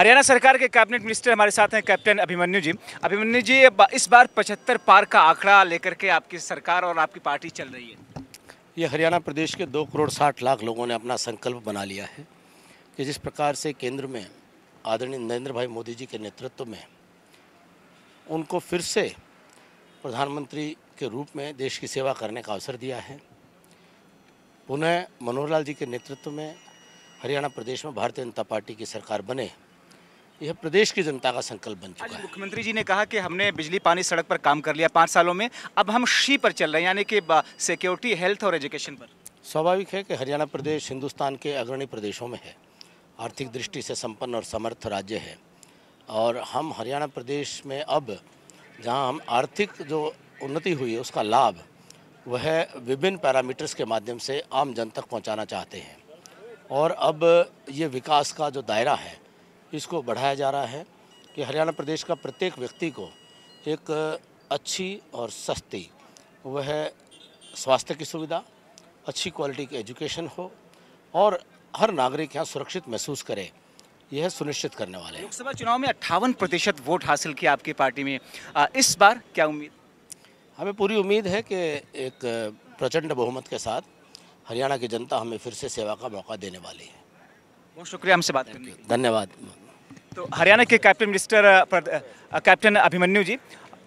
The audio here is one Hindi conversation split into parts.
हरियाणा सरकार के कैबिनेट मिनिस्टर हमारे साथ हैं कैप्टन अभिमन्यु जी अभिमन्यु जी इस बार पचहत्तर पार का आंकड़ा लेकर के आपकी सरकार और आपकी पार्टी चल रही है ये हरियाणा प्रदेश के दो करोड़ साठ लाख लोगों ने अपना संकल्प बना लिया है कि जिस प्रकार से केंद्र में आदरणीय नरेंद्र भाई मोदी जी के नेतृत्व में उनको फिर से प्रधानमंत्री के रूप में देश की सेवा करने का अवसर दिया है पुनः मनोहर लाल जी के नेतृत्व में हरियाणा प्रदेश में भारतीय जनता पार्टी की सरकार बने यह प्रदेश की जनता का संकल्प बन चुका है मुख्यमंत्री जी ने कहा कि हमने बिजली पानी सड़क पर काम कर लिया पाँच सालों में अब हम शी पर चल रहे हैं यानी कि सिक्योरिटी हेल्थ और एजुकेशन पर स्वाभाविक है कि हरियाणा प्रदेश हिंदुस्तान के अग्रणी प्रदेशों में है आर्थिक दृष्टि से संपन्न और समर्थ राज्य है और हम हरियाणा प्रदेश में अब जहाँ हम आर्थिक जो उन्नति हुई है उसका लाभ वह विभिन्न पैरामीटर्स के माध्यम से आम जन तक पहुँचाना चाहते हैं और अब ये विकास का जो दायरा है इसको बढ़ाया जा रहा है कि हरियाणा प्रदेश का प्रत्येक व्यक्ति को एक अच्छी और सस्ती वह स्वास्थ्य की सुविधा अच्छी क्वालिटी की एजुकेशन हो और हर नागरिक यहाँ सुरक्षित महसूस करे यह सुनिश्चित करने वाले हैं लोकसभा चुनाव में अट्ठावन प्रतिशत वोट हासिल किया आपकी पार्टी में इस बार क्या उम्मीद हमें पूरी उम्मीद है कि एक प्रचंड बहुमत के साथ हरियाणा की जनता हमें फिर से सेवा का मौका देने वाली है बहुत शुक्रिया हमसे बात धन्यवाद तो हरियाणा के captain minister captain Abhimanyu ji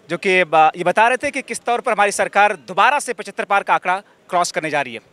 जो कि ये बता रहे थे कि किस तौर पर हमारी सरकार दोबारा से पचहत्तर पार का आंकड़ा क्रॉस करने जा रही है